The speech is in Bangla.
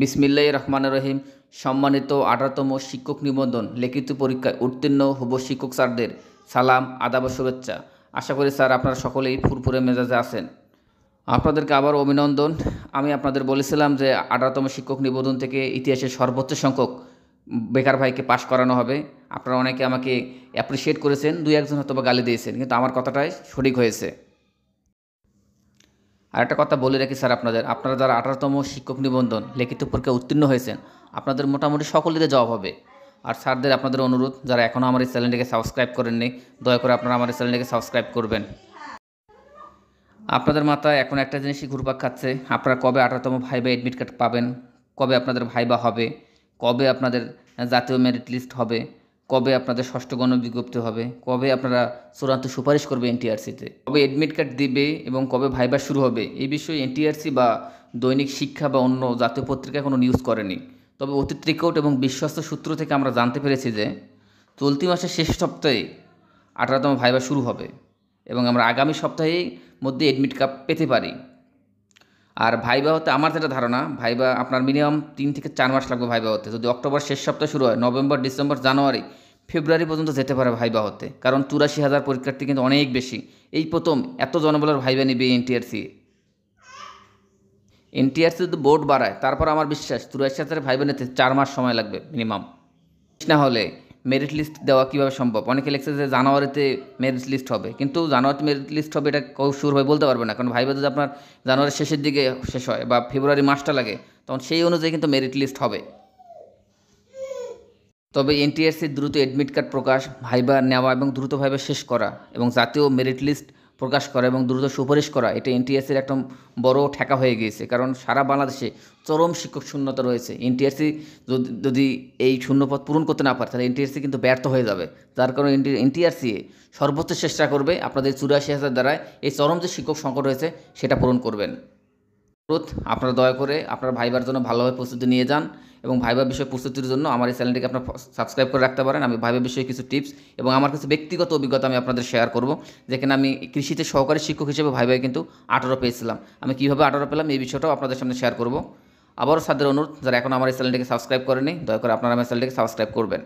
বিসমিল্লা রহমান রহিম সম্মানিত আঠারোতম শিক্ষক নিবন্ধন লিখিত পরীক্ষায় উত্তীর্ণ হব শিক্ষক স্যারদের সালাম আদাব শুভেচ্ছা আশা করি স্যার আপনারা সকলেই ফুরফুরে মেজাজে আছেন আপনাদেরকে আবার অভিনন্দন আমি আপনাদের বলেছিলাম যে আঠারোতম শিক্ষক নিবন্ধন থেকে ইতিহাসের সর্বোচ্চ সংখ্যক বেকার ভাইকে পাশ করানো হবে আপনারা অনেকে আমাকে অ্যাপ্রিসিয়েট করেছেন দুই একজন হয়তো গালি দিয়েছেন কিন্তু আমার কথাটাই সঠিক হয়েছে আর একটা কথা বলে রাখি স্যার আপনাদের আপনারা যারা আঠারোতম শিক্ষক নিবন্ধন লিখিত পরীক্ষা উত্তীর্ণ হয়েছেন আপনাদের মোটামুটি সকলের জবাব হবে আর স্যারদের আপনাদের অনুরোধ যারা এখনও আমার এই চ্যানেলটিকে সাবস্ক্রাইব করেননি দয়া করে আপনারা আমার এই চ্যানেলটিকে সাবস্ক্রাইব করবেন আপনাদের মাথায় এখন একটা জিনিসই ঘুরপাক খাচ্ছে আপনারা কবে আঠারোতম ভাইবা অ্যাডমিট কার্ড পাবেন কবে আপনাদের ভাইবা হবে কবে আপনাদের জাতীয় মেরিট লিস্ট হবে কবে আপনাদের ষষ্ঠ গণবিজ্ঞপ্তি হবে কবে আপনারা চূড়ান্ত সুপারিশ করবে এনটিআরসিতে কবে অ্যাডমিট কার্ড দিবে এবং কবে ভাইবার শুরু হবে এই বিষয়ে এনটিআরসি বা দৈনিক শিক্ষা বা অন্য জাতীয় পত্রিকা কোনো নিউজ করেনি তবে অতীত রেকর্ড এবং বিশ্বস্ত সূত্র থেকে আমরা জানতে পেরেছি যে চলতি মাসের শেষ সপ্তাহে আঠারোতম ভাইবা শুরু হবে এবং আমরা আগামী সপ্তাহের মধ্যে অ্যাডমিট কার্ড পেতে পারি আর ভাইবা হতে আমার যেটা ধারণা ভাইবা আপনার মিনিমাম তিন থেকে চার মাস লাগবে ভাইবা হতে যদি অক্টোবর শেষ সপ্তাহ শুরু হয় নভেম্বর ডিসেম্বর জানুয়ারি ফেব্রুয়ারি পর্যন্ত যেতে পারে ভাইবা হতে কারণ চুরাশি হাজার পরীক্ষার্থী কিন্তু অনেক বেশি এই প্রথম এত জনবলের ভাইবা নিবে এনটিআরসি এনটিআরসি যদি বোর্ড বাড়ায় তারপর আমার বিশ্বাস চুরাশি হাজার ভাইবা নিতে চার মাস সময় লাগবে মিনিমাম না হলে মেরিট লিস্ট দেওয়া কীভাবে সম্ভব অনেকে লিখছে যে জানুয়ারিতে মেরিট লিস্ট হবে কিন্তু জানুয়ারিতে মেরিট লিস্ট হবে এটা কেউ শুরু হয়ে বলতে পারবে না কারণ ভাইবা যদি আপনার জানুয়ারির শেষের দিকে শেষ হয় বা ফেব্রুয়ারি মাসটা লাগে তখন সেই অনুযায়ী কিন্তু মেরিট লিস্ট হবে তবে এনটিএসসির দ্রুত অ্যাডমিট কার্ড প্রকাশ ভাইবার নেওয়া এবং দ্রুতভাবে শেষ করা এবং জাতীয় মেরিট লিস্ট প্রকাশ করা এবং দ্রুত সুপারিশ করা এটা এনটিএসসির একটা বড় ঠেকা হয়ে গিয়েছে কারণ সারা বাংলাদেশে চরম শিক্ষক শূন্যতা রয়েছে এনটিএসসি যদি যদি এই শূন্যপথ পূরণ করতে না পারে তাহলে এনটিএসসি কিন্তু ব্যর্থ হয়ে যাবে যার কারণে এনটিআরসি সর্বোচ্চ চেষ্টা করবে আপনাদের চুরাশি হাজার দ্বারা এই চরম যে শিক্ষক সংকট রয়েছে সেটা পূরণ করবেন অনুরোধ আপনারা দয়া করে আপনার ভাইবার জন্য ভালোভাবে প্রস্তুতি নিয়ে যান এবং ভাইবার বিষয়ে প্রস্তুতির জন্য আমার এই চ্যানেলটিকে আপনার সাবস্ক্রাইব করে রাখতে পারেন আমি ভাইবার বিষয়ে কিছু টিপস এবং আমার কিছু ব্যক্তিগত অভিজ্ঞতা আমি আপনাদের শেয়ার করব যেখানে আমি কৃষিতে সহকারী শিক্ষক হিসেবে ভাইবাই কিন্তু আঠারো পেয়েছিলাম আমি কীভাবে আঠারো পেলাম এই বিষয়টাও আপনাদের সামনে শেয়ার করব আবারও সাদের অনুরোধ যারা এখন আমার এই চ্যানেলটিকে সাবস্ক্রাইব করেনি দয়া করে আপনারা আমার চ্যানেলটিকে সাবস্ক্রাইব করবেন